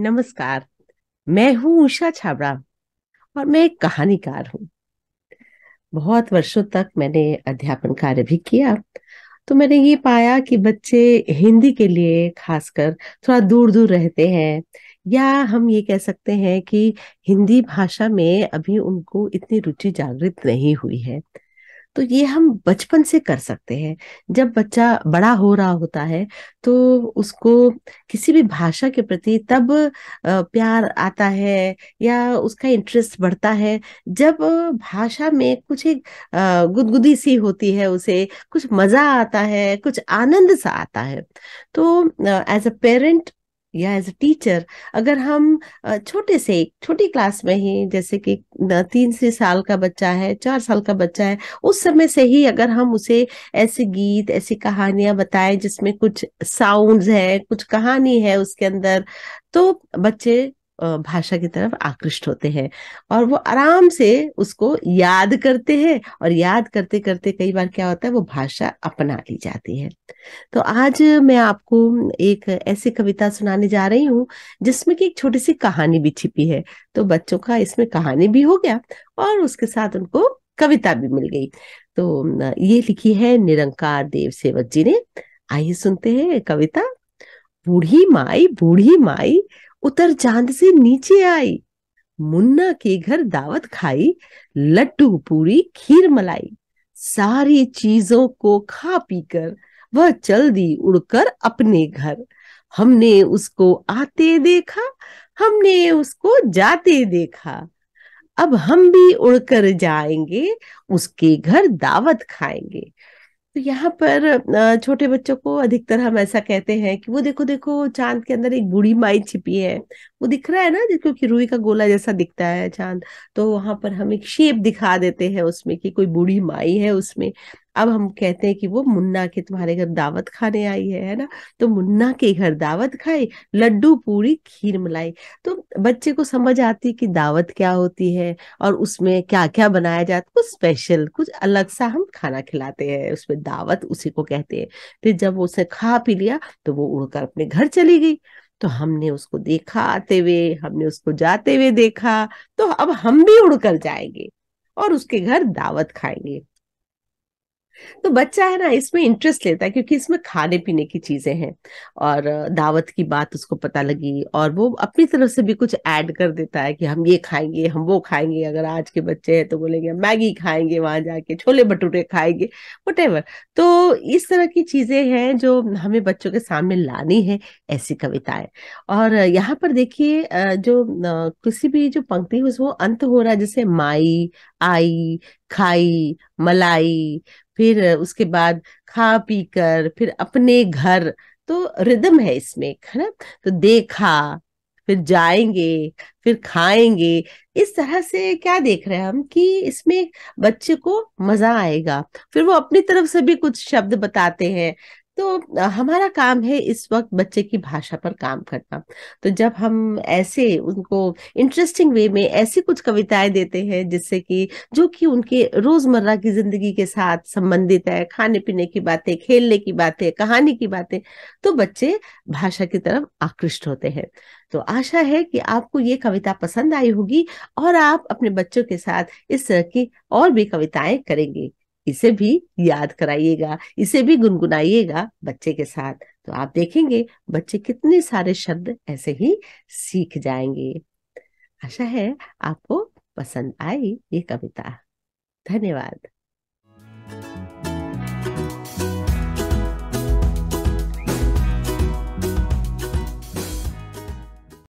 नमस्कार मैं हूं उषा छाबड़ा और मैं एक कहानीकार हूं बहुत वर्षों तक मैंने अध्यापन कार्य भी किया तो मैंने ये पाया कि बच्चे हिंदी के लिए खासकर थोड़ा दूर दूर रहते हैं या हम ये कह सकते हैं कि हिंदी भाषा में अभी उनको इतनी रुचि जागृत नहीं हुई है तो ये हम बचपन से कर सकते हैं जब बच्चा बड़ा हो रहा होता है तो उसको किसी भी भाषा के प्रति तब प्यार आता है या उसका इंटरेस्ट बढ़ता है जब भाषा में कुछ एक गुदगुदी सी होती है उसे कुछ मजा आता है कुछ आनंद सा आता है तो एज अ पेरेंट या एज अ टीचर अगर हम छोटे से छोटी क्लास में ही जैसे कि तीन से साल का बच्चा है चार साल का बच्चा है उस समय से ही अगर हम उसे ऐसे गीत ऐसी कहानियां बताएं जिसमें कुछ साउंड्स है कुछ कहानी है उसके अंदर तो बच्चे भाषा की तरफ आकृष्ट होते हैं और वो आराम से उसको याद करते हैं और याद करते करते कई बार क्या होता है वो भाषा अपना ली जाती है तो आज मैं आपको एक ऐसी कविता सुनाने जा रही हूँ जिसमें कि एक छोटी सी कहानी भी छिपी है तो बच्चों का इसमें कहानी भी हो गया और उसके साथ उनको कविता भी मिल गई तो ये लिखी है निरंकार देव सेवक जी ने आइए सुनते हैं कविता बूढ़ी माई बूढ़ी माई उतर चांद से नीचे आई मुन्ना के घर दावत खाई लड्डू पूरी खीर मलाई सारी चीजों को खा पी कर वह चल दी उड़कर अपने घर हमने उसको आते देखा हमने उसको जाते देखा अब हम भी उड़कर जाएंगे उसके घर दावत खाएंगे तो यहाँ पर छोटे बच्चों को अधिकतर हम ऐसा कहते हैं कि वो देखो देखो चांद के अंदर एक बूढ़ी माई छिपी है वो दिख रहा है ना क्योंकि रूई का गोला जैसा दिखता है चांद तो वहां पर हम एक शेप दिखा देते हैं उसमें कि कोई बूढ़ी माई है उसमें अब हम कहते हैं कि वो मुन्ना के तुम्हारे घर दावत खाने आई है है ना तो मुन्ना के घर दावत खाई लड्डू पूरी खीर मलाई तो बच्चे को समझ आती कि दावत क्या होती है और उसमें क्या क्या बनाया जाता कुछ स्पेशल कुछ अलग सा हम खाना खिलाते हैं उसमें दावत उसी को कहते हैं फिर जब उसे खा पी लिया तो वो उड़कर अपने घर चली गई तो हमने उसको देखा आते हुए हमने उसको जाते हुए देखा तो अब हम भी उड़कर जाएंगे और उसके घर दावत खाएंगे तो बच्चा है ना इसमें इंटरेस्ट लेता है क्योंकि इसमें खाने पीने की चीजें हैं और दावत की बात उसको पता लगी और वो अपनी तरफ से भी कुछ ऐड कर देता है कि हम ये खाएंगे हम वो खाएंगे अगर आज के बच्चे हैं तो बोलेंगे मैगी खाएंगे वहां जाके छोले भटूरे खाएंगे वट तो इस तरह की चीजें हैं जो हमें बच्चों के सामने लानी है ऐसी कविताएं और यहाँ पर देखिए जो किसी भी जो पंक्ति है वो अंत हो रहा है जैसे माई आई खाई मलाई फिर उसके बाद खा पी कर फिर अपने घर तो रिदम है इसमें है ना तो देखा फिर जाएंगे फिर खाएंगे इस तरह से क्या देख रहे हैं हम कि इसमें बच्चे को मजा आएगा फिर वो अपनी तरफ से भी कुछ शब्द बताते हैं तो हमारा काम है इस वक्त बच्चे की भाषा पर काम करना तो जब हम ऐसे उनको इंटरेस्टिंग वे में ऐसी कुछ कविताएं देते हैं जिससे कि जो कि उनके रोजमर्रा की जिंदगी के साथ संबंधित है खाने पीने की बातें खेलने की बातें कहानी की बातें तो बच्चे भाषा की तरफ आकृष्ट होते हैं तो आशा है कि आपको ये कविता पसंद आई होगी और आप अपने बच्चों के साथ इस तरह की और भी कविताएं करेंगे इसे भी याद कराइएगा इसे भी गुनगुनाइएगा बच्चे के साथ तो आप देखेंगे बच्चे कितने सारे शब्द ऐसे ही सीख जाएंगे आशा है आपको पसंद आई ये कविता धन्यवाद